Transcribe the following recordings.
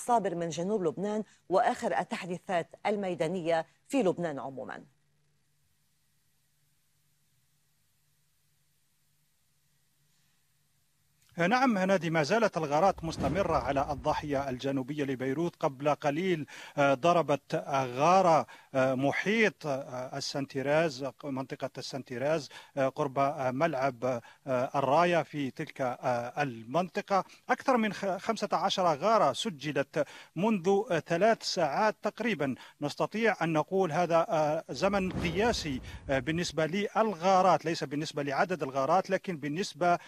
صابر من جنوب لبنان واخر التحديثات الميدانيه في لبنان عموما نعم هنادي ما زالت الغارات مستمرة على الضاحية الجنوبية لبيروت قبل قليل آه، ضربت آه، غارة آه، محيط السنتيراز منطقة السنتيراز قرب ملعب الراية في تلك المنطقة أكثر من 15 غارة سجلت منذ ثلاث ساعات تقريبا نستطيع أن نقول هذا زمن قياسي بالنسبة للغارات ليس بالنسبة لعدد الغارات لكن بالنسبة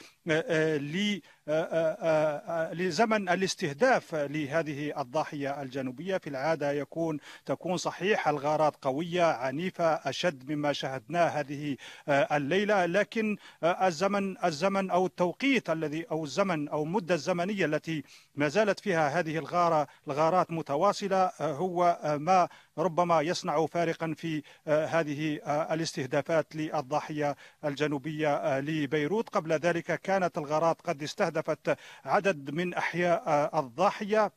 لي see آه، آه، آه، لزمن الاستهداف لهذه الضاحية الجنوبية في العادة يكون تكون صحيح الغارات قوية عنيفة أشد مما شاهدناه هذه الليلة لكن الزمن الزمن أو التوقيت الذي أو الزمن أو المدة الزمنية التي ما زالت فيها هذه الغارة الغارات متواصلة هو ما ربما يصنع فارقا في هذه الاستهدافات للضاحية الجنوبية لبيروت قبل ذلك كانت الغارات قد استهدفت استهدفت عدد من أحياء الضاحية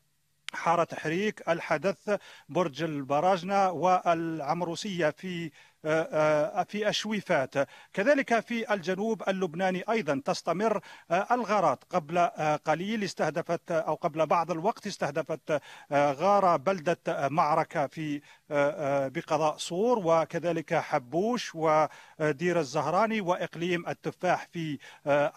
حارة تحريك الحدث برج البراجنة والعمروسية في آه، آه، في الشويفات كذلك في الجنوب اللبناني أيضا تستمر آه، الغارات قبل قليل استهدفت أو قبل بعض الوقت استهدفت غارة بلدة معركة في بقضاء صور وكذلك حبوش ودير الزهراني وإقليم التفاح في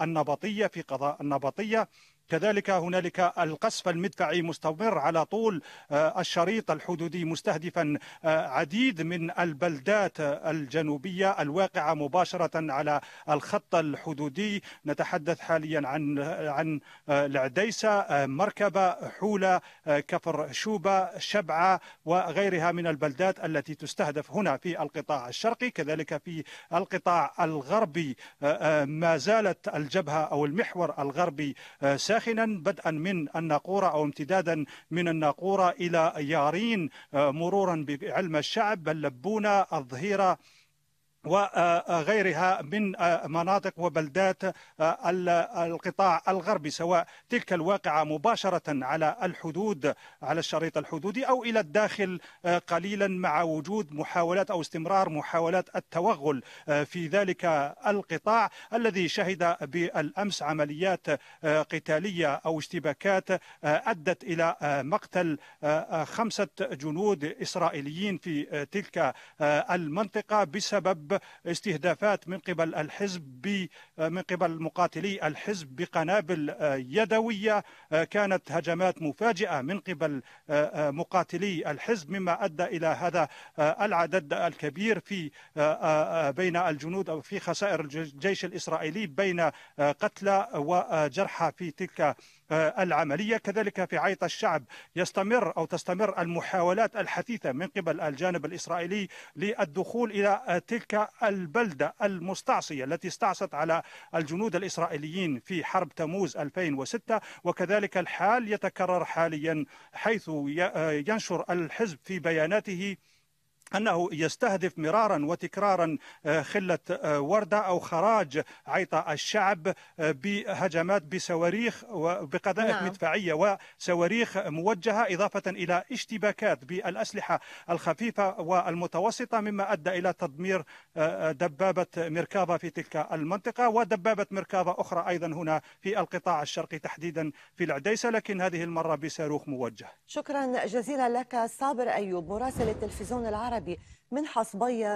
النبطية في قضاء النبطية كذلك هنالك القصف المدفعي مستمر على طول آه، الشريط الحدودي مستهدفا آه، عديد من البلدات الجنوبيه الواقعه مباشره على الخط الحدودي نتحدث حاليا عن عن العديسه آه، مركبه حوله كفر شوبه شبعه وغيرها من البلدات التي تستهدف هنا في القطاع الشرقي كذلك في القطاع الغربي ما زالت الجبهه او المحور الغربي سا ساخنا بدءا من الناقورة أو امتدادا من الناقورة إلى يارين آه، مرورا بعلم الشعب اللبونة الظهيرة وغيرها من آه، مناطق وبلدات آه، القطاع الغربي سواء تلك الواقعة مباشرة على الحدود على الشريط الحدودي أو إلى الداخل آه، قليلا مع وجود محاولات أو استمرار محاولات التوغل في ذلك القطاع الذي شهد بالأمس عمليات قتالية أو اشتباكات أدت إلى مقتل خمسة جنود إسرائيليين في تلك المنطقة بسبب استهدافات من قبل الحزب من قبل مقاتلي الحزب بقنابل آه، يدوية آه، كانت هجمات مفاجئة من قبل آه، مقاتلي الحزب مما أدى إلى هذا العدد الكبير في بين الجنود أو في خسائر الجيش الإسرائيلي بين قتلى وجرحى في تلك العملية كذلك في عيط الشعب يستمر أو تستمر المحاولات الحثيثة من قبل الجانب الإسرائيلي للدخول إلى تلك البلدة المستعصية التي استعصت على الجنود الإسرائيليين في حرب تموز 2006 وكذلك الحال يتكرر حاليا حيث ينشر الحزب في بياناته أنه يستهدف مرارا وتكرارا آه، خلة آه، وردة أو خراج عيطة الشعب آه، بهجمات بصواريخ وبقذائف نعم. مدفعية وصواريخ موجهة إضافة إلى اشتباكات بالأسلحة الخفيفة والمتوسطة مما أدى إلى تدمير دبابة مركابة في تلك المنطقة ودبابة مركابة أخرى أيضا هنا في القطاع الشرقي تحديدا في العديسة لكن هذه المرة بصاروخ موجه شكرا جزيلا لك صابر أيوب مراسل التلفزيون العربي العربي من حصبية